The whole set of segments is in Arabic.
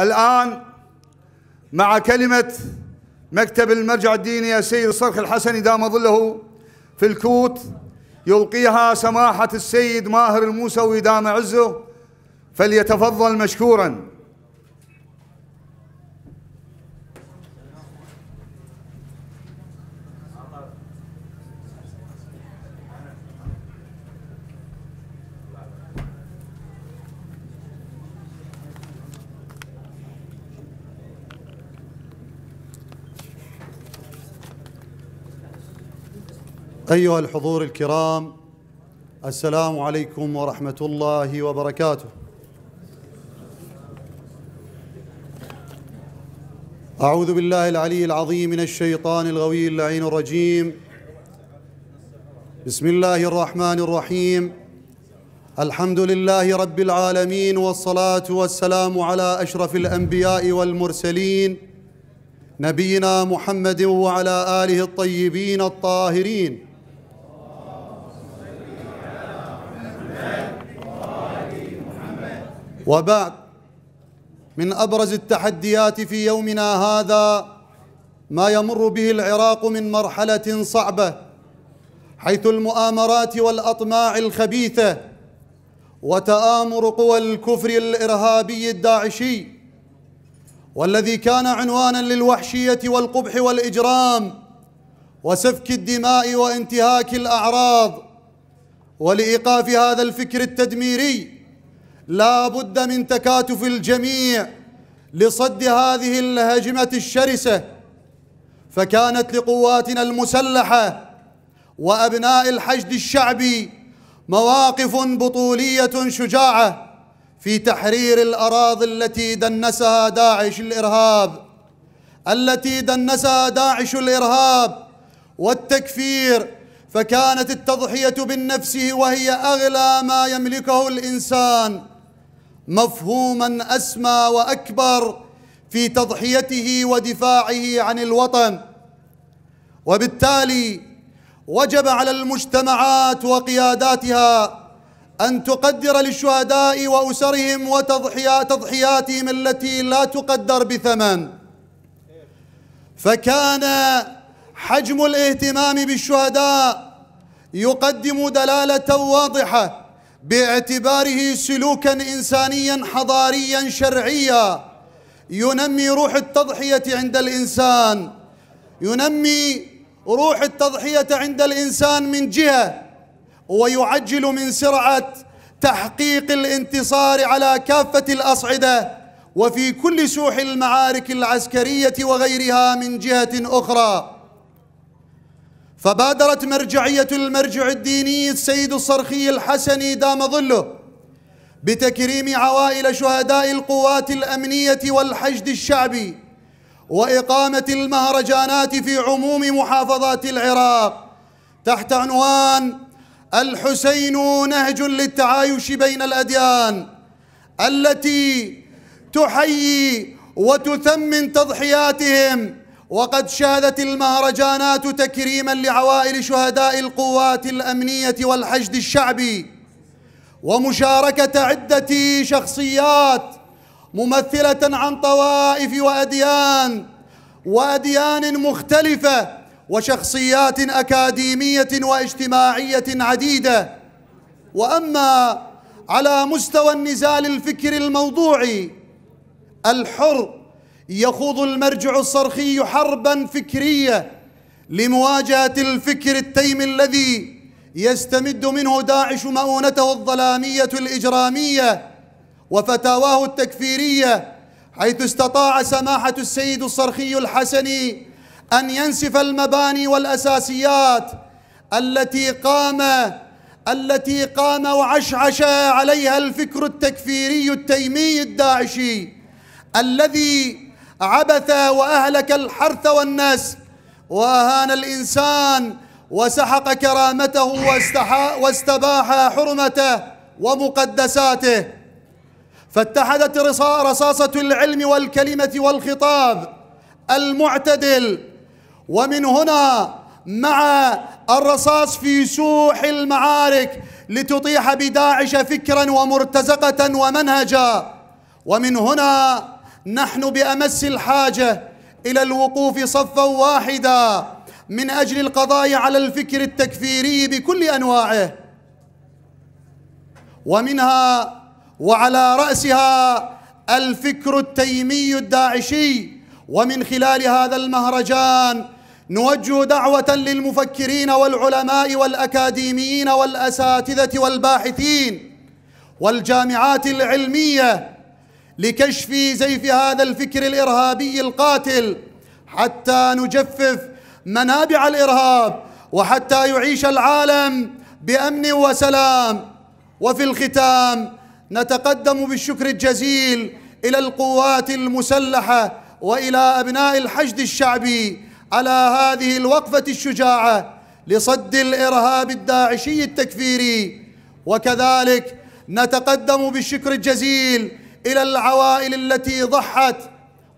الآن مع كلمة مكتب المرجع الديني السيد الصرخ الحسني دام ظله في الكوت يلقيها سماحة السيد ماهر الموسوي دام عزه فليتفضل مشكوراً أيها الحضور الكرام السلام عليكم ورحمة الله وبركاته أعوذ بالله العلي العظيم من الشيطان الغوي اللعين الرجيم بسم الله الرحمن الرحيم الحمد لله رب العالمين والصلاة والسلام على أشرف الأنبياء والمرسلين نبينا محمد وعلى آله الطيبين الطاهرين وبعد من ابرز التحديات في يومنا هذا ما يمر به العراق من مرحله صعبه حيث المؤامرات والاطماع الخبيثه وتامر قوى الكفر الارهابي الداعشي والذي كان عنوانا للوحشيه والقبح والاجرام وسفك الدماء وانتهاك الاعراض ولايقاف هذا الفكر التدميري لا بد من تكاتف الجميع لصد هذه الهجمه الشرسه فكانت لقواتنا المسلحه وابناء الحشد الشعبي مواقف بطوليه شجاعه في تحرير الاراضي التي دنسها داعش الارهاب التي دنسها داعش الارهاب والتكفير فكانت التضحيه بالنفس وهي اغلى ما يملكه الانسان مفهوما اسمى واكبر في تضحيته ودفاعه عن الوطن وبالتالي وجب على المجتمعات وقياداتها ان تقدر للشهداء واسرهم وتضحياتهم التي لا تقدر بثمن فكان حجم الاهتمام بالشهداء يقدم دلاله واضحه باعتباره سلوكا انسانيا حضاريا شرعيا ينمي روح التضحيه عند الانسان ينمي روح التضحيه عند الانسان من جهه ويعجل من سرعه تحقيق الانتصار على كافه الاصعده وفي كل سوح المعارك العسكريه وغيرها من جهه اخرى فبادرت مرجعية المرجع الديني السيد الصرخي الحسني دام ظله بتكريم عوائل شهداء القوات الأمنية والحشد الشعبي وإقامة المهرجانات في عموم محافظات العراق تحت عنوان الحسين نهج للتعايش بين الأديان التي تحيي وتثمن تضحياتهم وقد شهدت المهرجانات تكريما لعوائل شهداء القوات الامنيه والحشد الشعبي ومشاركه عده شخصيات ممثله عن طوائف واديان واديان مختلفه وشخصيات اكاديميه واجتماعيه عديده واما على مستوى النزال الفكري الموضوعي الحر يخوض المرجع الصرخي حربا فكريه لمواجهه الفكر التيم الذي يستمد منه داعش مؤونته الظلاميه الاجراميه وفتاواه التكفيريه حيث استطاع سماحه السيد الصرخي الحسني ان ينسف المباني والاساسيات التي قام التي قام وعشعش عليها الفكر التكفيري التيمي الداعشي الذي عبث واهلك الحرث والنسل واهان الانسان وسحق كرامته واستباح حرمته ومقدساته فاتحدت رصاصه العلم والكلمه والخطاب المعتدل ومن هنا مع الرصاص في سوح المعارك لتطيح بداعش فكرا ومرتزقه ومنهجا ومن هنا نحن بامس الحاجه الى الوقوف صفا واحدا من اجل القضاء على الفكر التكفيري بكل انواعه ومنها وعلى راسها الفكر التيمي الداعشي ومن خلال هذا المهرجان نوجه دعوه للمفكرين والعلماء والاكاديميين والاساتذه والباحثين والجامعات العلميه لكشف زيف هذا الفكر الارهابي القاتل حتى نجفف منابع الارهاب وحتى يعيش العالم بامن وسلام وفي الختام نتقدم بالشكر الجزيل الى القوات المسلحه والى ابناء الحشد الشعبي على هذه الوقفه الشجاعه لصد الارهاب الداعشي التكفيري وكذلك نتقدم بالشكر الجزيل الى العوائل التي ضحت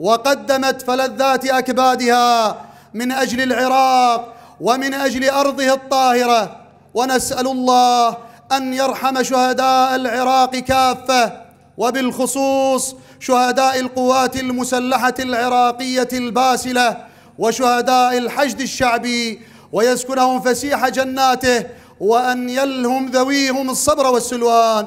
وقدمت فلذات اكبادها من اجل العراق ومن اجل ارضه الطاهره ونسال الله ان يرحم شهداء العراق كافه وبالخصوص شهداء القوات المسلحه العراقيه الباسله وشهداء الحشد الشعبي ويسكنهم فسيح جناته وان يلهم ذويهم الصبر والسلوان